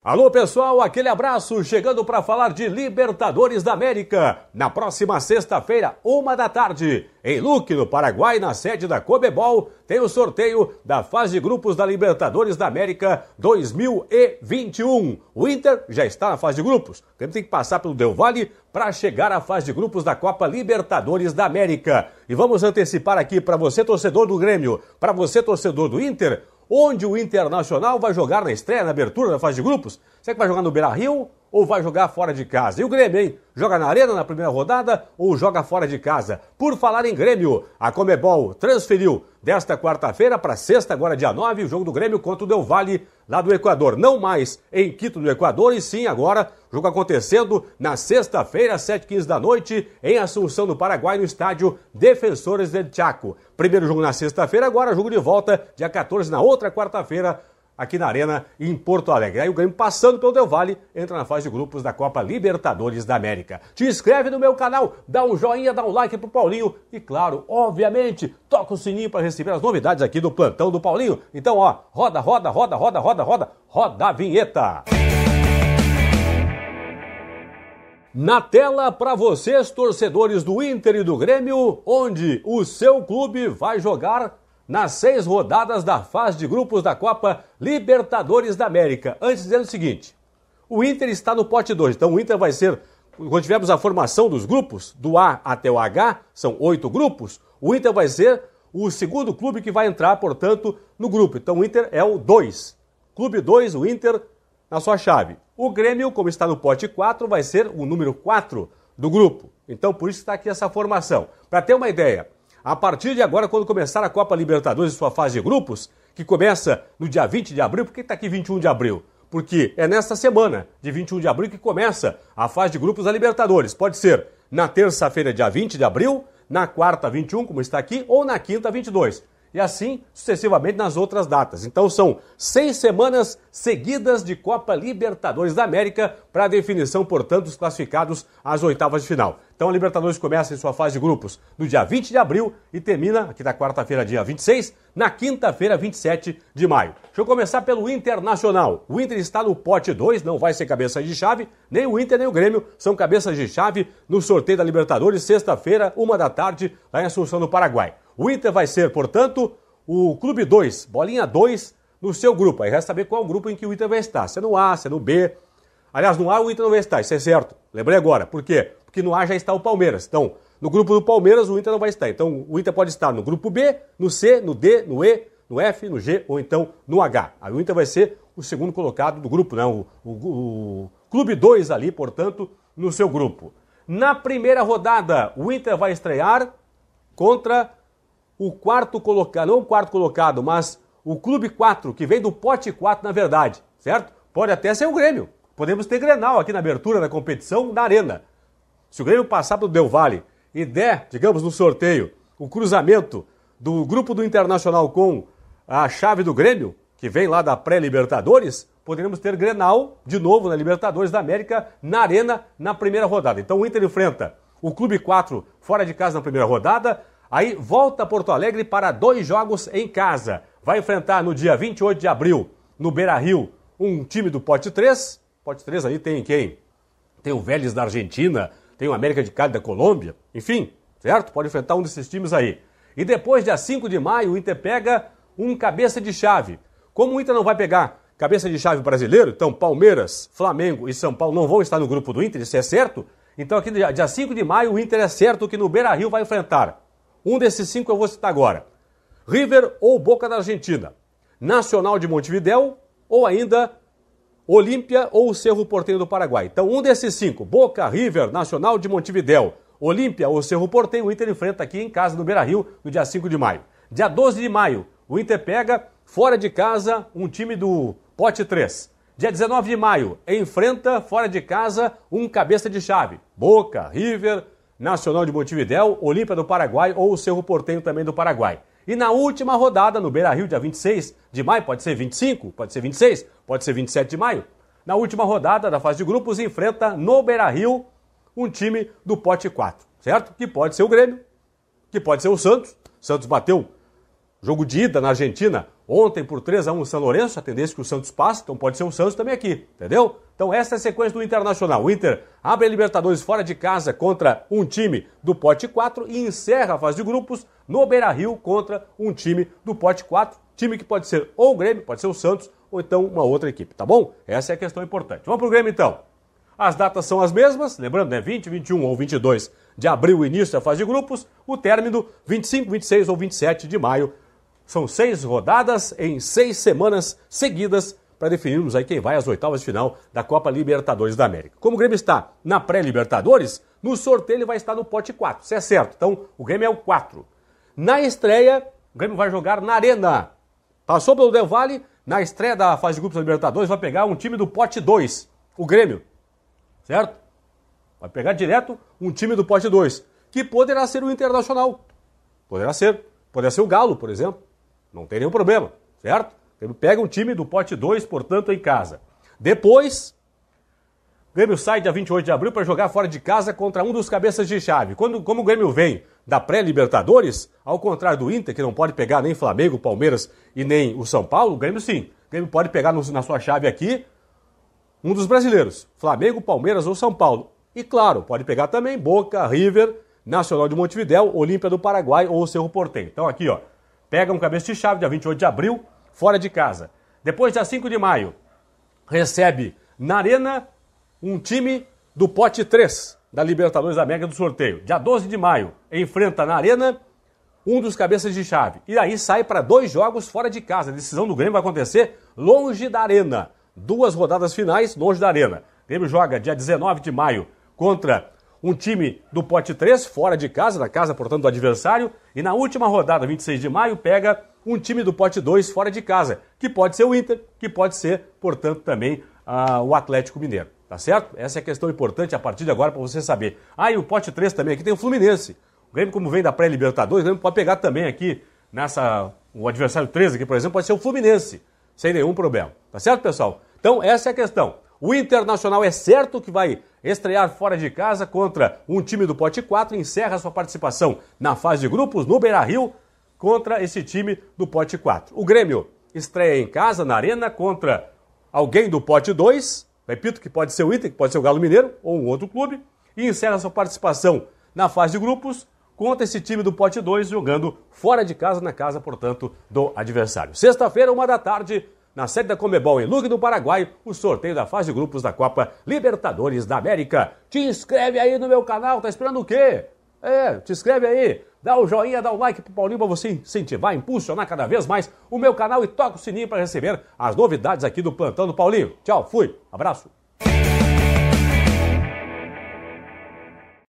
Alô pessoal, aquele abraço chegando para falar de Libertadores da América na próxima sexta-feira, uma da tarde, em Luque, no Paraguai, na sede da Cobebol, tem o sorteio da fase de grupos da Libertadores da América 2021. O Inter já está na fase de grupos, tem que passar pelo Del Valle para chegar à fase de grupos da Copa Libertadores da América. E vamos antecipar aqui para você torcedor do Grêmio, para você torcedor do Inter onde o Internacional vai jogar na estreia, na abertura da fase de grupos. Será que vai jogar no Beira-Rio ou vai jogar fora de casa? E o Grêmio, hein? Joga na Arena na primeira rodada ou joga fora de casa? Por falar em Grêmio, a Comebol transferiu desta quarta-feira para sexta, agora dia 9, o jogo do Grêmio contra o Del Valle, lá do Equador. Não mais em Quito, no Equador, e sim agora Jogo acontecendo na sexta-feira, às 7h15 da noite, em Assunção, no Paraguai, no estádio Defensores del Chaco. Primeiro jogo na sexta-feira, agora jogo de volta, dia 14, na outra quarta-feira, aqui na Arena, em Porto Alegre. Aí o Grêmio, passando pelo Del Valle, entra na fase de grupos da Copa Libertadores da América. Te inscreve no meu canal, dá um joinha, dá um like pro Paulinho e, claro, obviamente, toca o sininho para receber as novidades aqui do Plantão do Paulinho. Então, ó, roda, roda, roda, roda, roda, roda, roda a vinheta! Na tela para vocês, torcedores do Inter e do Grêmio, onde o seu clube vai jogar nas seis rodadas da fase de grupos da Copa Libertadores da América. Antes dizendo o seguinte: o Inter está no pote 2, então o Inter vai ser. Quando tivermos a formação dos grupos, do A até o H, são oito grupos, o Inter vai ser o segundo clube que vai entrar, portanto, no grupo. Então o Inter é o 2. Clube 2, o Inter na sua chave. O Grêmio, como está no pote 4, vai ser o número 4 do grupo. Então, por isso está aqui essa formação. Para ter uma ideia, a partir de agora, quando começar a Copa Libertadores e sua fase de grupos, que começa no dia 20 de abril, por que está aqui 21 de abril? Porque é nesta semana, de 21 de abril, que começa a fase de grupos da Libertadores. Pode ser na terça-feira, dia 20 de abril, na quarta, 21, como está aqui, ou na quinta, 22 e assim sucessivamente nas outras datas. Então são seis semanas seguidas de Copa Libertadores da América para a definição, portanto, dos classificados às oitavas de final. Então a Libertadores começa em sua fase de grupos no dia 20 de abril e termina, aqui na quarta-feira, dia 26, na quinta-feira, 27 de maio. Deixa eu começar pelo Internacional. O Inter está no pote 2, não vai ser cabeça de chave, nem o Inter nem o Grêmio são cabeças de chave no sorteio da Libertadores, sexta-feira, uma da tarde, lá em Assunção, no Paraguai. O Inter vai ser, portanto, o Clube 2, bolinha 2 no seu grupo. Aí resta saber qual é o grupo em que o Inter vai estar. Se é no A, se é no B. Aliás, no A o Inter não vai estar, isso é certo. Lembrei agora. Por quê? Porque no A já está o Palmeiras. Então, no grupo do Palmeiras o Inter não vai estar. Então, o Inter pode estar no grupo B, no C, no D, no E, no F, no G ou então no H. Aí o Inter vai ser o segundo colocado do grupo, né? O, o, o Clube 2 ali, portanto, no seu grupo. Na primeira rodada, o Inter vai estrear contra o quarto colocado, não o quarto colocado, mas o clube 4, que vem do pote 4, na verdade, certo? Pode até ser o Grêmio. Podemos ter Grenal aqui na abertura da competição na arena. Se o Grêmio passar pelo Del Valle e der, digamos, no sorteio, o cruzamento do grupo do Internacional com a chave do Grêmio, que vem lá da pré-Libertadores, poderemos ter Grenal de novo na Libertadores da América, na Arena, na primeira rodada. Então o Inter enfrenta o Clube 4 fora de casa na primeira rodada, Aí volta a Porto Alegre para dois jogos em casa. Vai enfrentar no dia 28 de abril, no Beira Rio, um time do Pote 3. Pote 3 aí tem quem? Tem o Vélez da Argentina, tem o América de Cali da Colômbia, enfim, certo? Pode enfrentar um desses times aí. E depois, dia 5 de maio, o Inter pega um cabeça de chave. Como o Inter não vai pegar cabeça de chave brasileiro, então Palmeiras, Flamengo e São Paulo não vão estar no grupo do Inter, isso é certo? Então, aqui dia 5 de maio, o Inter é certo que no Beira Rio vai enfrentar um desses cinco eu vou citar agora: River ou Boca da Argentina, Nacional de Montevideo ou ainda Olímpia ou o Cerro porteiro do Paraguai. Então, um desses cinco: Boca, River, Nacional de Montevideo, Olímpia ou Cerro porteiro o Inter enfrenta aqui em casa no Beira Rio no dia 5 de maio. Dia 12 de maio, o Inter pega fora de casa um time do Pote 3. Dia 19 de maio, enfrenta fora de casa um cabeça de chave: Boca, River, Nacional de Montevidéu, Olímpia do Paraguai ou o Cerro Porteio também do Paraguai. E na última rodada, no Beira Rio, dia 26 de maio, pode ser 25, pode ser 26, pode ser 27 de maio. Na última rodada da fase de grupos, enfrenta no Beira Rio um time do pote 4, certo? Que pode ser o Grêmio, que pode ser o Santos. Santos bateu jogo de ida na Argentina Ontem, por 3 a 1 o São Lourenço, a tendência é que o Santos passe, então pode ser o Santos também aqui, entendeu? Então essa é a sequência do Internacional. O Inter abre a Libertadores fora de casa contra um time do pote 4 e encerra a fase de grupos no Beira-Rio contra um time do pote 4, time que pode ser ou o Grêmio, pode ser o Santos, ou então uma outra equipe, tá bom? Essa é a questão importante. Vamos pro Grêmio então. As datas são as mesmas, lembrando, né? 20, 21 ou 22 de abril, início da fase de grupos, o término 25, 26 ou 27 de maio são seis rodadas em seis semanas seguidas para definirmos aí quem vai às oitavas de final da Copa Libertadores da América. Como o Grêmio está na pré-Libertadores, no sorteio ele vai estar no pote 4, se é certo. Então o Grêmio é o 4. Na estreia, o Grêmio vai jogar na Arena. Passou pelo Del Valle, na estreia da fase de grupos da Libertadores, vai pegar um time do pote 2, o Grêmio. Certo? Vai pegar direto um time do pote 2, que poderá ser o Internacional. Poderá ser. Poderá ser o Galo, por exemplo. Não tem nenhum problema, certo? Grêmio pega um time do pote 2, portanto, em casa. Depois, o Grêmio sai dia 28 de abril para jogar fora de casa contra um dos cabeças de chave. Quando, como o Grêmio vem da pré-Libertadores, ao contrário do Inter, que não pode pegar nem Flamengo, Palmeiras e nem o São Paulo, o Grêmio sim. O Grêmio pode pegar no, na sua chave aqui um dos brasileiros, Flamengo, Palmeiras ou São Paulo. E claro, pode pegar também Boca, River, Nacional de Montevidéu, Olímpia do Paraguai ou o Cerro Porteño. Então aqui, ó, pega um cabeça de chave dia 28 de abril, fora de casa. Depois, dia 5 de maio, recebe na Arena um time do pote 3 da Libertadores da América do sorteio. Dia 12 de maio, enfrenta na Arena um dos cabeças de chave. E aí sai para dois jogos fora de casa. A decisão do Grêmio vai acontecer longe da Arena. Duas rodadas finais longe da Arena. O Grêmio joga dia 19 de maio contra um time do pote 3, fora de casa, da casa, portanto, do adversário, e na última rodada, 26 de maio, pega um time do pote 2 fora de casa, que pode ser o Inter, que pode ser, portanto, também uh, o Atlético Mineiro. Tá certo? Essa é a questão importante a partir de agora para você saber. Ah, e o pote 3 também aqui tem o Fluminense. O Grêmio, como vem da pré-Libertadores, o Grêmio pode pegar também aqui nessa. O adversário 13 aqui, por exemplo, pode ser o Fluminense, sem nenhum problema. Tá certo, pessoal? Então, essa é a questão. O Internacional é certo que vai estrear fora de casa contra um time do Pote 4 encerra sua participação na fase de grupos no Beira-Rio contra esse time do Pote 4. O Grêmio estreia em casa, na Arena, contra alguém do Pote 2, repito que pode ser o Inter, que pode ser o Galo Mineiro ou um outro clube, e encerra sua participação na fase de grupos contra esse time do Pote 2 jogando fora de casa, na casa, portanto, do adversário. Sexta-feira, uma da tarde, na sede da Comebol em Luque do Paraguai, o sorteio da fase de grupos da Copa Libertadores da América. Te inscreve aí no meu canal, tá esperando o quê? É, te inscreve aí, dá o um joinha, dá o um like pro Paulinho pra você incentivar, impulsionar cada vez mais o meu canal e toca o sininho para receber as novidades aqui do Plantão do Paulinho. Tchau, fui, abraço.